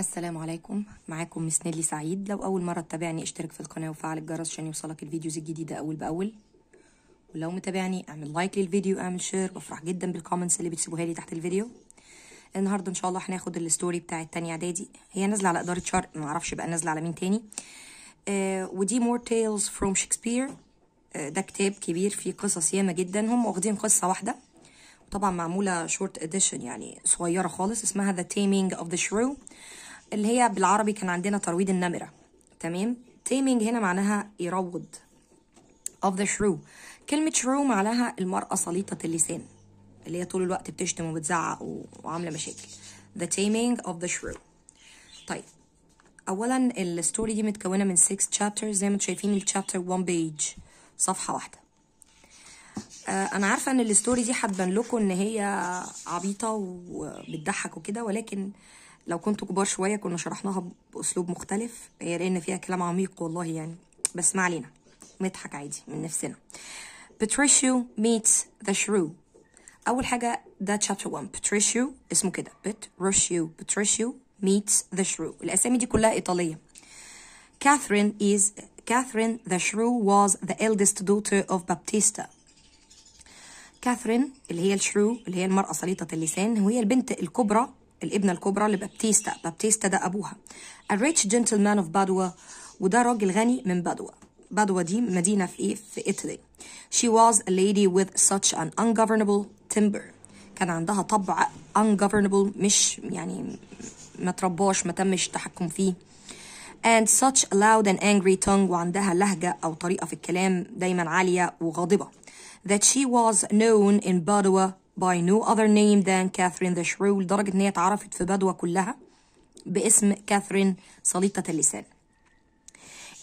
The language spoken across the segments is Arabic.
السلام عليكم معاكم مس نيلي سعيد لو اول مره تتابعني اشترك في القناه وفعل الجرس عشان يوصلك الفيديوز الجديده اول باول ولو متابعني اعمل لايك للفيديو اعمل شير بفرح جدا بالكومنتس اللي بتسيبوها لي تحت الفيديو النهارده ان شاء الله هناخد الستوري بتاعه تانية اعدادي هي نازله على اداره شرق ما اعرفش بقى نازله على مين تاني آه ودي مور تيلز فروم شكسبير ده كتاب كبير فيه قصص ياما جدا هم واخدين قصه واحده وطبعا معموله شورت اديشن يعني صغيره خالص اسمها ذا تيمينج اوف ذا شرو اللي هي بالعربي كان عندنا ترويض النمرة تمام تيمينج هنا معناها يروض of the shrew كلمة shrew معناها المرأة سليطة اللسان اللي هي طول الوقت بتشتم وبتزعق وعاملة مشاكل the taming of the shrew طيب اولا الستوري دي متكونه من 6 chapters زي ما انتم شايفين chapter 1 بيج صفحه واحده آه، انا عارفه ان الستوري دي هتبان لكم ان هي عبيطه وبتضحك وكده ولكن لو كنتوا كبار شويه كنا شرحناها باسلوب مختلف هي لان فيها كلام عميق والله يعني بس ما علينا نضحك عادي من نفسنا باتريشيو meets ذا شرو اول حاجه ده تشابتر 1 باتريشيو اسمه كده بت روشيو باتريشيو meets ذا شرو الاسامي دي كلها ايطاليه كاثرين is Catherine the Shrew was the eldest daughter of Baptista. كاثرين اللي هي الشرو اللي هي المرأة سليطة اللسان وهي البنت الكبرى الابنة الكبرى لبابتيستا بابتيستا ده أبوها A rich gentleman of Padua وده راجل غني من بادوا بادوا دي مدينة في إيه؟ في إيطالي She was a lady with such an ungovernable timber كان عندها طبع ungovernable مش يعني ما ترباش ما تمش تحكم فيه and such a loud and angry tongue وعندها لهجة أو طريقة في الكلام دايما عالية وغاضبة that she was known in Padua by no other name than Catherine the شرو لدرجة إن هي اتعرفت في بدوى كلها باسم كاثرين صليطة اللسان.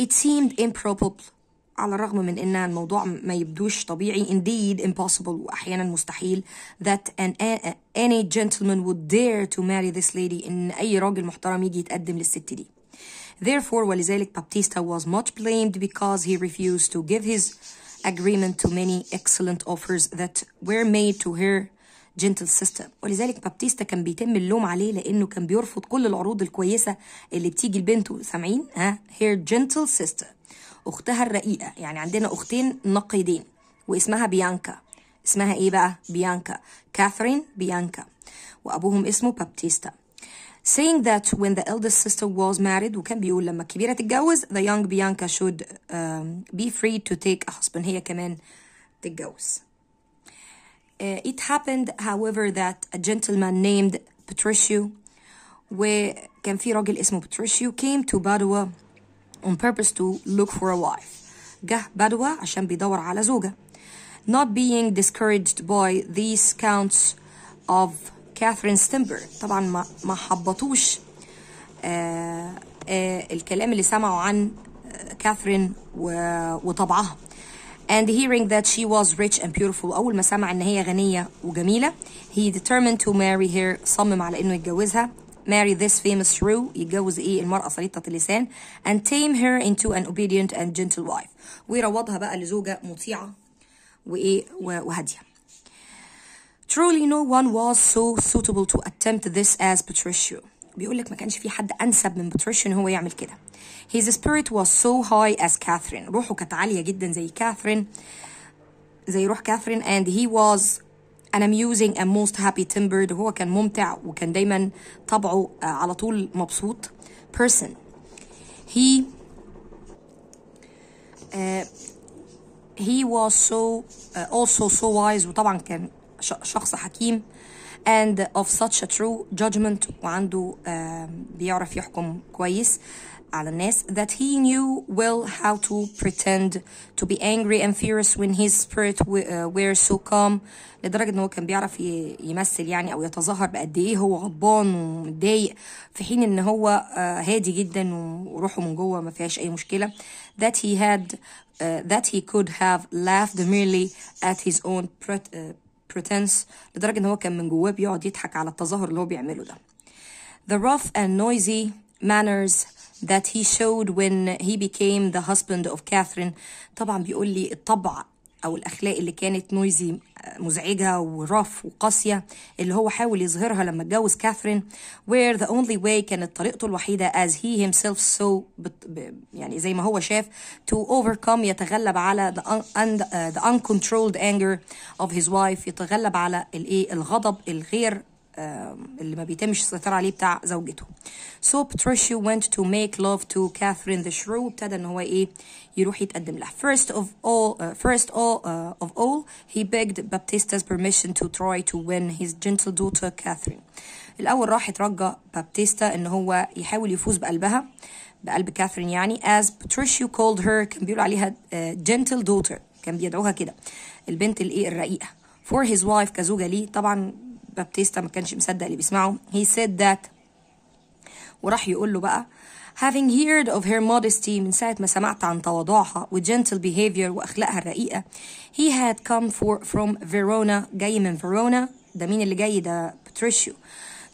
It seemed improbable على الرغم من إن الموضوع ما يبدوش طبيعي indeed impossible وأحيانا مستحيل that an, any gentleman would dare to marry this lady إن أي راجل محترم يجي يتقدم للست دي. Therefore ولذلك بابتيستا was much blamed because he refused to give his agreement to many excellent offers that were made to her جنتل سيستم ولذلك بابتيستا كان بيتم اللوم عليه لانه كان بيرفض كل العروض الكويسه اللي بتيجي لبنته سامعين ها هير جنتل سيستر اختها الرقيقه يعني عندنا اختين نقيدين واسمها بيانكا اسمها ايه بقى بيانكا كاثرين بيانكا وابوهم اسمه بابتيستا saying that when the eldest sister was married وكان بيقول لما الكبيرة تتجوز the young Bianca should um, be free to take a husband هي كمان تتجوز Uh, it happened, however, that a gentleman named Patricio, كان في راجل اسمه Patricio, came to Badua on purpose to look for a wife. جه بدوى عشان بيدور على زوجة. Not being discouraged by these counts of Catherine Stimber. طبعا ما ما حبطوش آه آه الكلام اللي سمعوا عن كاثرين وطبعها and hearing that she was rich and beautiful أول ما سمع إن هي غنية وجميلة he determined to marry her صمم على إنه يتجوزها marry this famous Rue يتجوز إيه المرأة صليطة اللسان and tame her into an obedient and gentle wife ويروضها بقى لزوجة مطيعة وإيه وهادية Truly no one was so suitable to attempt this as Patricio بيقول لك ما كانش في حد انسب من باتريشيا ان هو يعمل كده his spirit was so high as كاثرين روحه كانت عاليه جدا زي كاثرين زي روح كاثرين and he was an amusing and most happy tempered هو كان ممتع وكان دايما طبعه آه، على طول مبسوط person he uh, he was so uh, also so wise وطبعا كان شخص حكيم and of such a true judgment وعنده بيعرف يحكم كويس على الناس that he knew well how to pretend to be angry and furious when his spirit were so calm لدرجة ان هو كان بيعرف يمثل يعني او يتظاهر بقد ايه هو غضبان ومتضايق في حين ان هو هادي جدا وروحه من جوه ما فيهاش اي مشكلة that he had uh, that he could have laughed merely at his own pretense لدرجه ان هو كان من جواه بيقعد يضحك على التظاهر اللي هو بيعمله ده the rough and noisy manners that he showed when he became the husband of Catherine طبعا بيقول لي الطبع او الاخلاق اللي كانت نويزي مزعجه ورف وقاسيه اللي هو حاول يظهرها لما اتجوز كاثرين وير ذا اونلي واي كانت طريقته الوحيده as he himself so بت يعني زي ما هو شاف to overcome يتغلب على the, un the uncontrolled anger of his wife يتغلب على الايه الغضب الغير اللي ما بيتمش السيطرة عليه بتاع زوجته So Patricia went to make love to Catherine the Shrew وابتدى ان هو ايه يروح يتقدم لها First of all, uh, first all, uh, of all he begged Baptista's permission to try to win his gentle daughter Catherine الأول راح يترجى بابتيستا ان هو يحاول يفوز بقلبها بقلب كاثرين يعني as Patricia called her كان بيقول عليها uh, gentle daughter كان بيدعوها كده البنت الايه الرقيقة for his wife كزوجة ليه طبعا بابتيستا ما كانش مصدق اللي بيسمعه he said that وراح يقول له بقى having heard of her modesty من ساعة ما سمعت عن تواضعها و gentle behavior وأخلاقها الرقيقة he had come for, from Verona جاي من فيرونا ده مين اللي جاي ده باتريشيو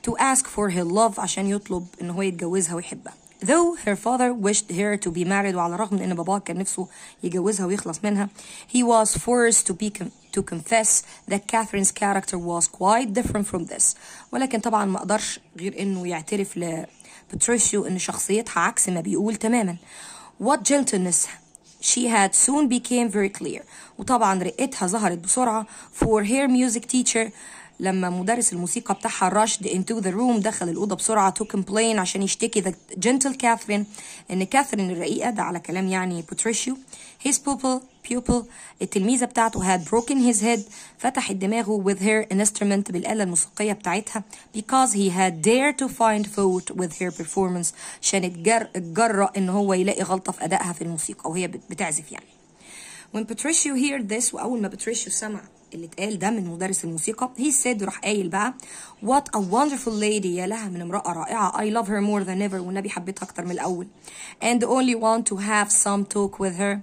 to ask for her love عشان يطلب إن هو يتجوزها ويحبها Though her father wished her to be married وعلى الرغم من إن باباه كان نفسه يجوزها ويخلص منها he was forced to be to confess that Catherine's character was quite different from this ولكن طبعا ما قدرش غير انه يعترف لبتريشيو ان شخصيتها عكس ما بيقول تماما what gentleness she had soon became very clear وطبعا رقتها ظهرت بسرعة for her music teacher لما مدرس الموسيقى بتاعها رشد into the room دخل الأوضة بسرعة to complain عشان يشتكي the gentle Catherine إن Catherine الرقيقة ده على كلام يعني باتريشيو his pupil pupil التلميذة بتاعته had broken his head فتحت دماغه with her instrument بالآلة الموسيقية بتاعتها because he had dared to find fault with her performance عشان اتجرأ ان هو يلاقي غلطة في أدائها في الموسيقى وهي بتعزف يعني when Patricio heard this وأول ما Patricio سمع اللي اتقال ده من مدرس الموسيقى هي سيد راح قايل بقى وات ا wonderful lady يا لها من امراه رائعه I love her more than ever والنبي حبيتها اكتر من الاول and only want to have some talk with her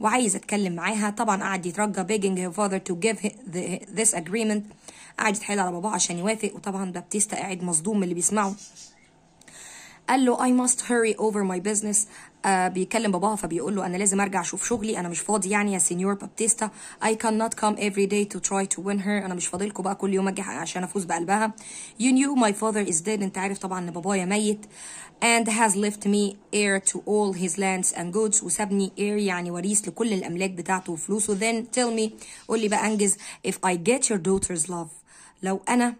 وعايز اتكلم معاها طبعا قعد يترجى begging her father to give the, this agreement قعد يتحايل على باباه عشان يوافق وطبعا بابتيستا قاعد مصدوم من اللي بيسمعه قال له I must hurry over my business آه بيكلم باباها فبيقول له انا لازم ارجع اشوف شغلي انا مش فاضي يعني يا سينيور بابتيستا I cannot come every day to try to win her انا مش فاضلكم بقى كل يوم اجي عشان افوز بقلبها you knew my father is dead انت عارف طبعا ان بابايا ميت and has left me heir to all his lands and goods وسابني heir يعني وريث لكل الاملاك بتاعته وفلوسه then tell me قول لي بقى انجز if I get your daughter's love لو انا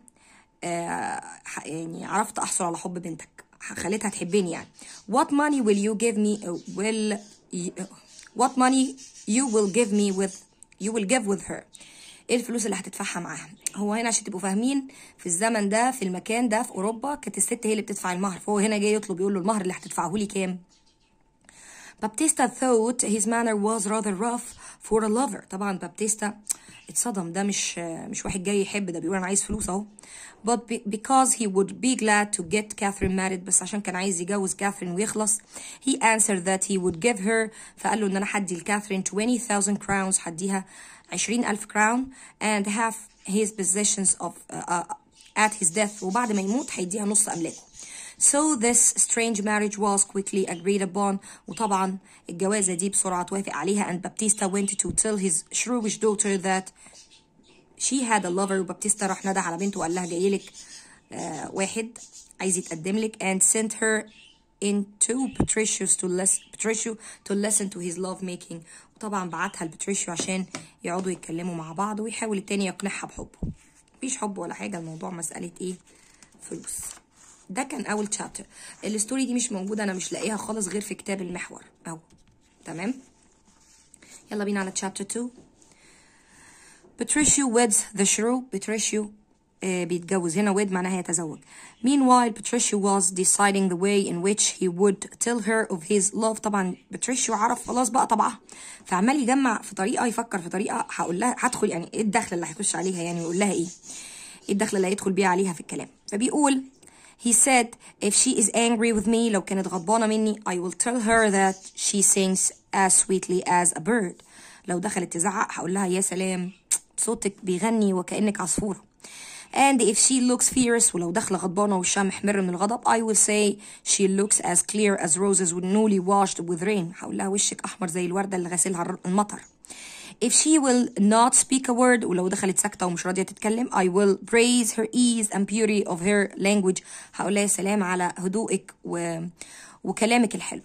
آه يعني عرفت احصل على حب بنتك خليتها تحبني يعني what money will you give me uh, will uh, what money you will give me with you will give with her ايه الفلوس اللي هتدفعها معاها هو هنا عشان تبقوا فاهمين في الزمن ده في المكان ده في اوروبا كانت الست هي اللي بتدفع المهر فهو هنا جاي يطلب يقول له المهر اللي هتدفعه لي كام بابتيستا thought his manner was rather rough for a lover طبعا بابتيستا اتصدم ده مش مش واحد جاي يحب ده بيقول انا عايز فلوس اهو but because he would be glad to get Catherine married بس عشان كان عايز يجوز كاثرين ويخلص he answered that he would give her فقال له ان انا هدي لكاثرين 20000 crowns هديها 20000 crown and half his possessions of uh, uh, at his death وبعد ما يموت هيديها نص املاكه so this strange marriage was quickly agreed upon وطبعا الجوازة دي بسرعة توافق عليها and Baptista went to tell his shrewish daughter that she had a lover وبابتيستا راح نده على بنته وقال لها جايلك آه واحد عايز يتقدم لك and sent her into Patricius to less Patricio to listen to his love making وطبعا بعتها لباتريشيو عشان يقعدوا يتكلموا مع بعض ويحاول التاني يقنعها بحبه مفيش حب ولا حاجة الموضوع مسألة ايه فلوس ده كان اول تشابتر الستوري دي مش موجوده انا مش لاقيها خالص غير في كتاب المحور اهو تمام يلا بينا على تشابتر 2 باتريشيو ويدز ذا شرو باتريشيو بيتجوز هنا ويد معناها يتزوج meanwhile باتريشيو was deciding the way in which he would tell her of his love طبعا باتريشيو عرف خلاص بقى طبعها فعمال يجمع في طريقه يفكر في طريقه هقول لها هدخل يعني ايه الدخله اللي هيخش عليها يعني يقول لها ايه ايه الدخله اللي هيدخل بيها عليها في الكلام فبيقول He said, if she is angry with me, لو كانت غضبانة مني, I will tell her that she sings as sweetly as a bird. And if she looks fierce ولو داخلة غضبانة وشها I will say she looks as clear as roses newly washed with rain if she will not speak a word ولو دخلت ساكتة ومش راضية تتكلم I will praise her ease and beauty of her language هقول لها سلام على هدوءك و... وكلامك الحلو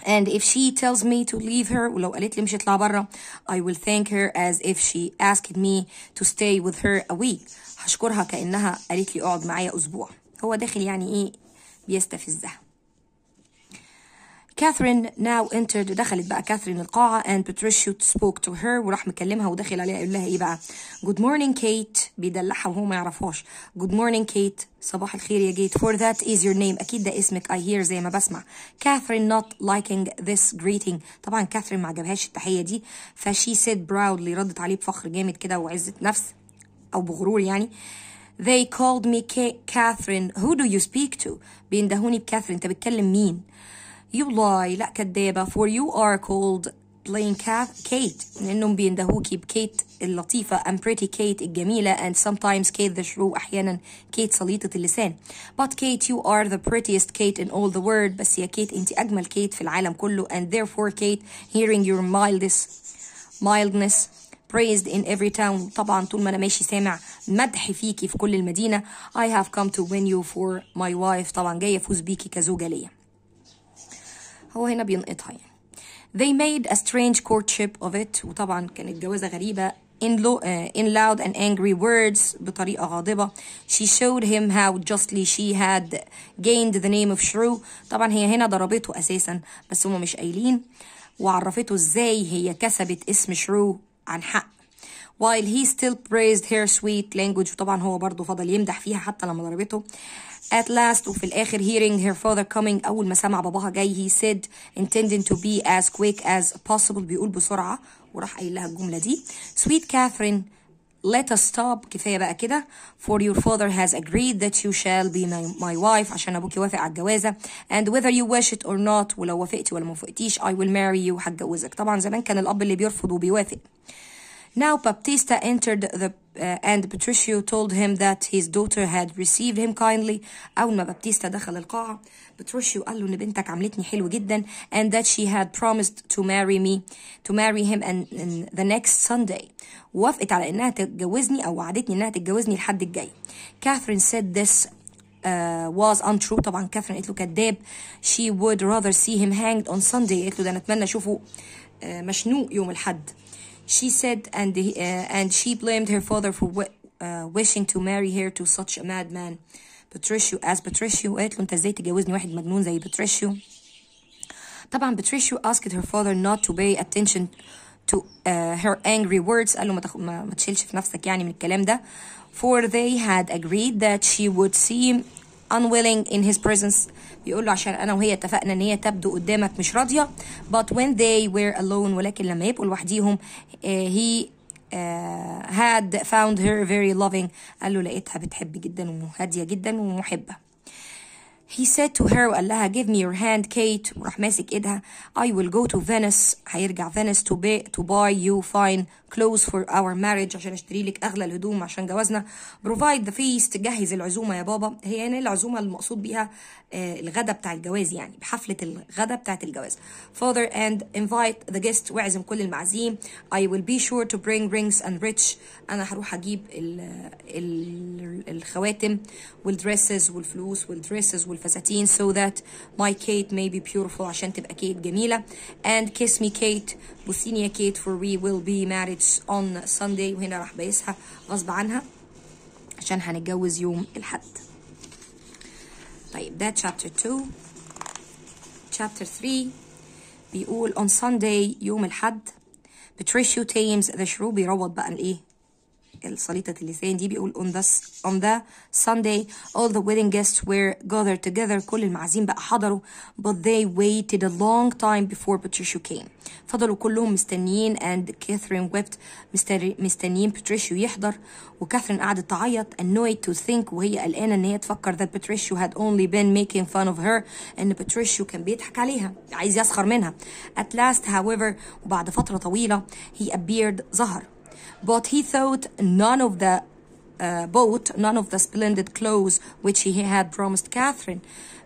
and if she tells me to leave her ولو قالت لي مش اطلع برا I will thank her as if she asked me to stay with her a week هشكرها كأنها قالت لي اقعد معايا أسبوع هو داخل يعني إيه بيستفزها كاثرين ناو انترد دخلت بقى كاثرين القاعة and Patricia spoke to her وراح مكلمها وداخل عليها يقول لها ايه بقى جود مورنينج كيت بيدلعها وهو ما يعرفهاش جود مورنينج كيت صباح الخير يا جيت for that is your name أكيد ده اسمك I hear زي ما بسمع كاثرين not liking this greeting طبعا كاثرين ما عجبهاش التحية دي فشي said proudly ردت عليه بفخر جامد كده وعزة نفس أو بغرور يعني They called me K Catherine who do you speak to بيندهوني بكاثرين أنت بتكلم مين You lie لا كدابة for you are called plain Kate لأنهم بيندهوكي بكيت اللطيفة and pretty Kate الجميلة and sometimes Kate the shrew أحيانا Kate سليطة اللسان but Kate you are the prettiest Kate in all the world بس يا Kate أنت أجمل Kate في العالم كله and therefore Kate hearing your mildest mildness praised in every town طبعا طول ما انا ماشي سامع مدح فيكي في كل المدينه I have come to win you for my wife طبعا جاي افوز بيكي كزوجه ليا هو هنا بينقطها يعني They made a strange courtship of it وطبعا كانت جوازة غريبة in, lo, uh, in loud and angry words بطريقة غاضبة she showed him how justly she had gained the name of shrew طبعا هي هنا ضربته أساسا بس هما مش قايلين وعرفته ازاي هي كسبت اسم شرو عن حق while he still praised her sweet language وطبعا هو برضه فضل يمدح فيها حتى لما ضربته at last وفي الآخر hearing her father coming أول ما سمع باباها جاي he said intending to be as quick as possible بيقول بسرعة وراح قايل لها الجملة دي sweet Catherine let us stop كفاية بقى كده for your father has agreed that you shall be my, my wife عشان ابوكي وافق على الجوازة and whether you wish it or not ولو وافقتي ولا ما وافقتيش I will marry you هتجوزك طبعا زمان كان الأب اللي بيرفض وبيوافق now Baptista entered the uh, and Patricio told him that his daughter had received him kindly أول ما بابتيستا دخل القاعة باتريشيو قال له إن بنتك عملتني حلو جدا and that she had promised to marry me to marry him and, and the next Sunday وافقت على إنها تتجوزني أو وعدتني إنها تتجوزني الحد الجاي Catherine said this uh, was untrue طبعا كاثرين قالت له كذاب she would rather see him hanged on Sunday قالت له ده أنا أتمنى أشوفه uh, مشنوق يوم الحد she said, and, uh, and she blamed her father for wi uh, wishing to marry her to such a madman. Patricio as باتريشيو قالت له انت ازاي تجوزني واحد مجنون زي باتريشيو طبعا باتريشيو asked her father not to pay attention to uh, her angry words قال له ما, تخ... ما تشيلش في نفسك يعني من الكلام ده for they had agreed that she would see unwilling in his presence بيقول له عشان انا وهي اتفقنا ان هي تبدو قدامك مش راضيه but when they were alone ولكن لما يبقوا لوحديهم uh, he uh, had found her very loving قال له لقيتها بتحب جدا وهاديه جدا ومحبه He said to her وقال لها give me your hand Kate وراح ماسك ايدها I will go to Venice هيرجع Venice to buy, to buy you fine clothes for our marriage عشان اشتري لك اغلى الهدوم عشان جوازنا provide the feast جهز العزومه يا بابا هي يعني العزومه المقصود بيها آه، الغدا بتاع الجواز يعني بحفلة الغدا بتاعة الجواز father and invite the guest واعزم كل المعازيم I will be sure to bring rings and rich أنا هروح أجيب الـ الـ الخواتم والدريسز والفلوس والدريسز والفساتين so that my Kate may be beautiful عشان تبقى كيت جميلة and kiss me Kate بوسيني يا كيت for we will be married on Sunday وهنا راح بايسها غصب عنها عشان هنتجوز يوم الحد طيب ده chapter 2 chapter 3 بيقول on Sunday يوم الحد Patricio Thames the شروب بيروض بقى الايه السليطة اللسان دي بيقول on the on the Sunday all the wedding guests were gathered together كل المعازيم بقى حضروا but they waited a long time before Patricia came فضلوا كلهم مستنيين and Catherine wept مستنيين باتريشيو يحضر وكاثرين قعدت تعيط annoyed to think وهي قلقانة ان هي تفكر that Patricia had only been making fun of her ان باتريشيو كان بيضحك عليها عايز يسخر منها at last however وبعد فترة طويلة he appeared ظهر But he thought none of the uh, bought none of the splendid clothes which he had promised Catherine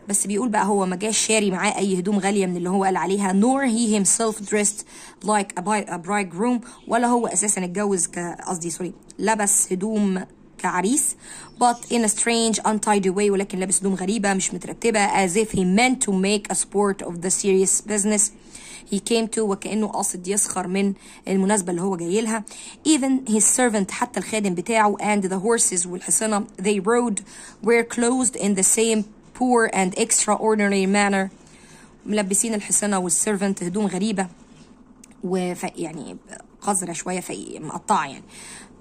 بس بيقول بقى هو ما جاش شاري معاه اي هدوم غاليه من اللي هو قال عليها nor he himself dressed like a bridegroom ولا هو اساسا اتجوز ك قصدي سوري لبس هدوم كعريس but in a strange untidy way ولكن لابس هدوم غريبه مش مترتبه as if he meant to make a sport of the serious business he came to وكأنه قاصد يسخر من المناسبة اللي هو جاي لها even his servant حتى الخادم بتاعه and the horses والحصنة they rode were closed in the same poor and extraordinary manner ملبسين الحصنة والسيرفنت هدوم غريبة ويعني قذرة شوية في مقطعة يعني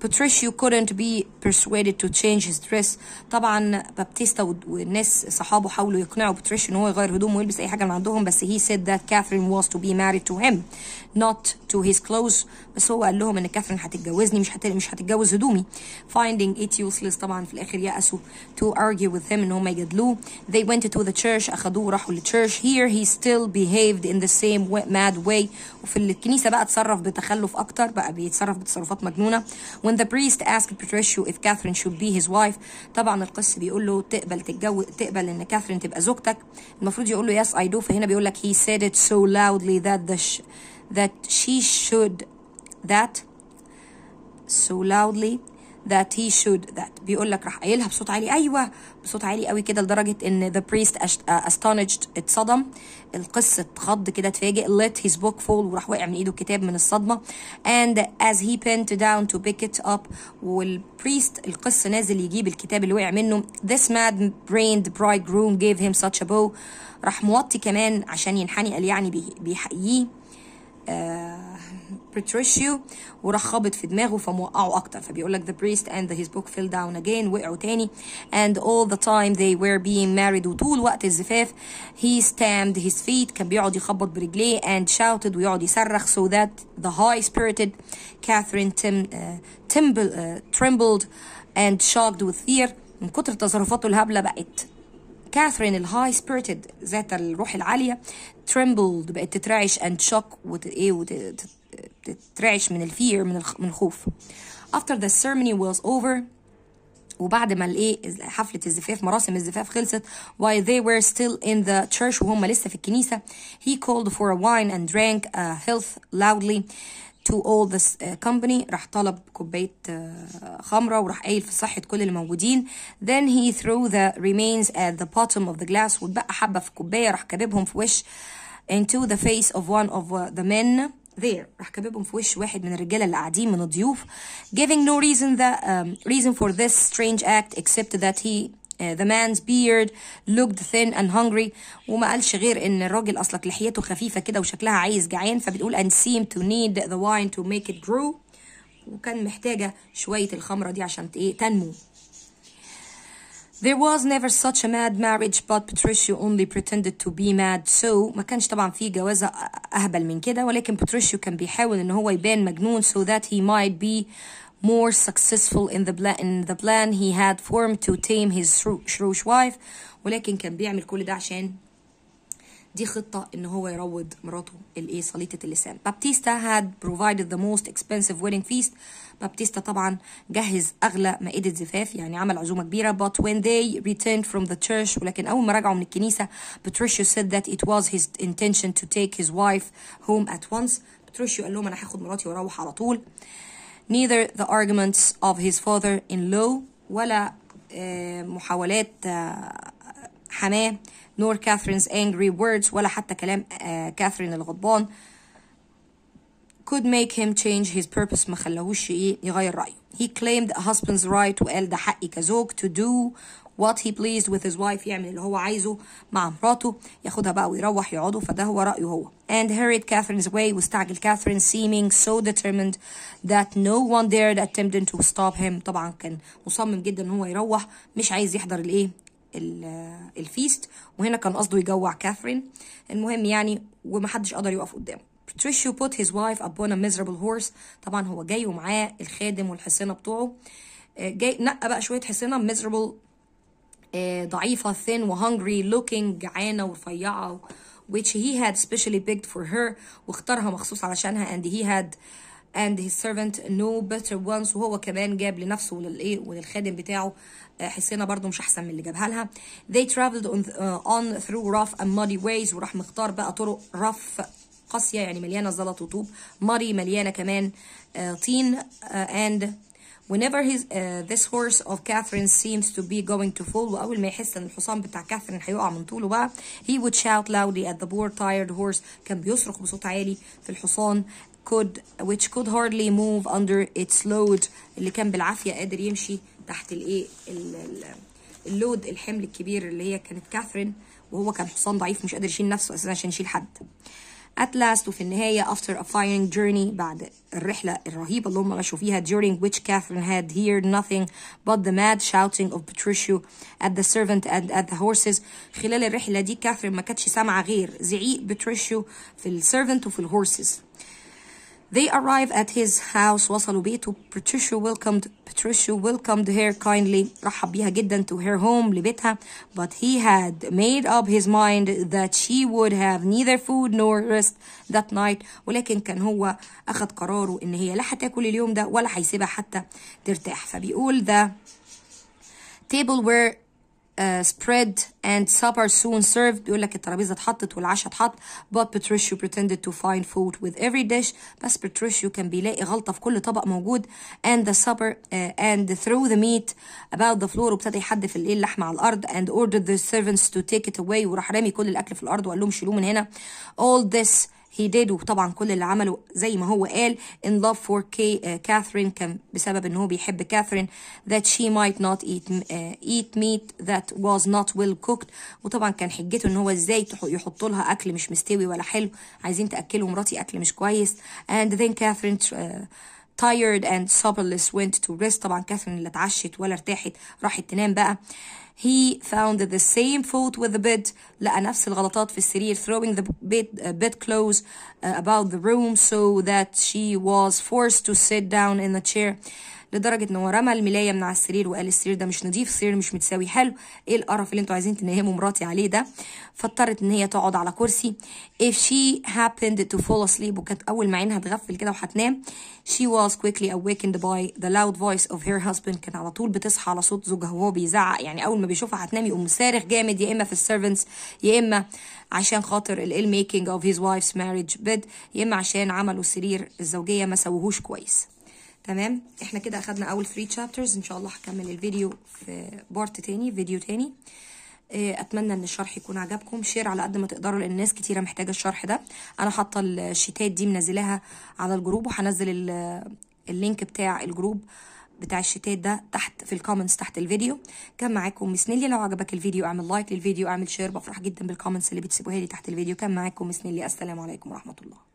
باتريشيو couldn't be persuaded to change his dress طبعا بابتيستا والناس صحابه حاولوا يقنعوا باتريشيو ان هو يغير هدومه ويلبس اي حاجه من عندهم بس he said that Catherine was to be married to him not to his clothes بس هو قال لهم ان كاثرين هتتجوزني مش هت... مش هتتجوز هدومي finding it useless طبعا في الاخر يأسوا to argue with him ان هم يجادلوه they went to the church اخذوه راحوا للتشيرش here he still behaved in the same way, mad way وفي الكنيسه بقى اتصرف بتخلف اكتر بقى بيتصرف بتصرفات مجنونه when When the priest asked Patricio if Catherine should be his wife طبعا القس بيقول له تقبل تتجوز تقبل ان كاثرين تبقى زوجتك المفروض يقول له yes I do فهنا بيقول لك he said it so loudly that the sh that she should that so loudly that he should that بيقول لك راح قايلها بصوت عالي ايوه بصوت عالي قوي كده لدرجه ان the priest آه، astonished اتصدم القس اتخض كده اتفاجئ let his book fall وراح واقع من ايده الكتاب من الصدمه and as he bent down to pick it up والبريست القس نازل يجيب الكتاب اللي وقع منه this mad brained bridegroom gave him such a bow راح موطي كمان عشان ينحني قال يعني بيحييه آه، بتريشيو ورخبط في دماغه فموقعه اكتر فبيقول لك the priest and his book fell down again وقعوا تاني and all the time they were being married وطول the الزفاف he stamped his feet كان بيقعد يخبط برجليه and shouted ويقعد يصرخ so that the high spirited Catherine uh, uh, trembled and shocked with fear Catherine, the high-spirited, بقت كاثرين الهاي سبيرتد ذات الروح العالية trembled بقت تترعش and shock with ايه, وت, تترعش من الفير من من الخوف after the ceremony was over وبعد ما الايه حفله الزفاف مراسم الزفاف خلصت while they were still in the church وهم لسه في الكنيسه he called for a wine and drank a uh, health loudly to all this uh, company راح طلب كوبايه خمره وراح قايل في صحه كل الموجودين. then he threw the remains at the bottom of the glass واتبقى حبه في الكوبايه راح كاببهم في وش into the face of one of uh, the men there راح كببهم في وش واحد من الرجاله اللي قاعدين من الضيوف giving no reason the um, reason for this strange act except that he uh, the man's beard looked thin and hungry وما قالش غير ان الراجل اصلك لحيته خفيفه كده وشكلها عايز جعان فبتقول and seemed to need the wine to make it grow وكان محتاجه شويه الخمره دي عشان ايه تنمو There was never such a mad marriage but Patricio only pretended to be mad so ما كانش طبعا في جوازة أهبل من كده ولكن باتريشيو كان بيحاول إن هو يبان مجنون so that he might be more successful in the plan in the plan he had formed to tame his shrewish wife ولكن كان بيعمل كل ده عشان دي خطه ان هو يروض مراته الايه صليطه اللسان بابتيستا هاد بروفايدد ذا موست اكسبنسيف ويدنج فيست بابتيستا طبعا جهز اغلى مائده زفاف يعني عمل عزومه كبيره but when they returned from the church ولكن اول ما رجعوا من الكنيسه بتروشيو said that it was his intention to take his wife home at once بتروشيو قال لهم انا هاخد مراتي واروح على طول نيذر the arguments of his father-in-law ولا آه، محاولات آه، حماه nor Catherine's angry words ولا حتى كلام كاثرين الغضبان could make him change his purpose ما خلاهوش ايه يغير رأيه he claimed a husband's right وقال ده حقي كزوج to do what he pleased with his wife يعمل اللي هو عايزه مع مراته ياخدها بقى ويروح يقعدوا فده هو رأيه هو and hurried Catherine's way واستعجل Catherine seeming so determined that no one dared attempt to stop him طبعا كان مصمم جدا ان هو يروح مش عايز يحضر الايه الفيست وهنا كان قصده يجوع كاثرين المهم يعني ومحدش قدر يقف قدامه Patricio بوت هيز وايف upon a miserable horse طبعا هو جاي ومعاه الخادم والحصينه بتوعه آه، جاي نقى بقى شويه حصينه miserable آه، ضعيفه thin hungry looking جعانه ورفيعه which he had specially picked for her واختارها مخصوص علشانها and he had and his servant no better ones وهو كمان جاب لنفسه وللايه وللخادم بتاعه آه، حسينة برضو مش احسن من اللي جابها لها they traveled on, uh, on through rough and muddy ways وراح مختار بقى طرق رف قاسية يعني مليانة زلط وطوب مري مليانة كمان uh, طين uh, and whenever his, uh, this horse of Catherine seems to be going to fall وأول ما يحس إن الحصان بتاع كاثرين هيقع من طوله بقى he would shout loudly at the poor tired horse كان بيصرخ بصوت عالي في الحصان could which could hardly move under its load اللي كان بالعافيه قادر يمشي تحت الايه اللود الحمل الكبير اللي هي كانت كاثرين وهو كان حصان ضعيف مش قادر يشيل نفسه اساسا عشان يشيل حد at last وفي النهاية after a firing journey بعد الرحلة الرهيبة اللي هم مشوا فيها during which Catherine had heard nothing but the mad shouting of Patricio at the servant and at the horses خلال الرحلة دي كاثرين ما كانتش سامعة غير زعيق Patricio في servant وفي الهورسز They arrive at his house وصلوا بيته Patricia welcomed Patricia welcomed her kindly رحب بيها جدا to her home لبيتها but he had made up his mind that she would have neither food nor rest that night ولكن كان هو أخذ قراره إن هي لا هتاكل اليوم ده ولا هيسيبها حتى ترتاح فبيقول the table where uh, spread and supper soon served يقول لك الترابيزه اتحطت والعشاء اتحط but Patricio pretended to find fault with every dish بس Patricio كان بيلاقي غلطه في كل طبق موجود and the supper uh, and threw the meat about the floor وابتدى يحدف الايه اللحمه على الارض and ordered the servants to take it away وراح رامي كل الاكل في الارض وقال لهم شيلوه من هنا all this he did وطبعا كل اللي عمله زي ما هو قال in love for K, uh, Catherine كان بسبب ان هو بيحب كاثرين that she might not eat, uh, eat meat that was not well cooked وطبعا كان حجته ان هو ازاي يحط لها اكل مش مستوي ولا حلو عايزين تاكلوا مراتي اكل مش كويس and then Catherine uh, tired and supperless went to rest طبعا كاثرين اللي اتعشت ولا ارتاحت راحت تنام بقى he found the same fault with the bed لقى نفس الغلطات في السرير throwing the bed, uh, bed clothes uh, about the room so that she was forced to sit down in the chair لدرجة ان هو رمى الملاية من على السرير وقال السرير ده مش نظيف السرير مش متساوي حلو ايه القرف اللي انتوا عايزين تنهموا مراتي عليه ده فاضطرت ان هي تقعد على كرسي if she happened to fall asleep وكانت اول ما عينها تغفل كده وهتنام she was quickly awakened by the loud voice of her husband كان على طول بتصحى على صوت زوجها وهو بيزعق يعني اول لما بيشوفها هتنام يقوم صارخ جامد يا اما في السيرفنتس يا اما عشان خاطر الايل ميكينج اوف هيز وايفز ماريج بيد يا اما عشان عملوا سرير الزوجيه ما سووهوش كويس تمام احنا كده اخدنا اول 3 تشابترز ان شاء الله هكمل الفيديو في بارت تاني فيديو تاني آه، اتمنى ان الشرح يكون عجبكم شير على قد ما تقدروا لان الناس كتيره محتاجه الشرح ده انا حاطه الشيتات دي منزلاها على الجروب وهنزل اللينك بتاع الجروب بتاع الشتات ده تحت في الكومنتس تحت الفيديو كان معاكم مس نيلي لو عجبك الفيديو اعمل لايك للفيديو اعمل شير بفرح جدا بالكومنتس اللي بتسيبوها لي تحت الفيديو كان معاكم مس نيلي السلام عليكم ورحمه الله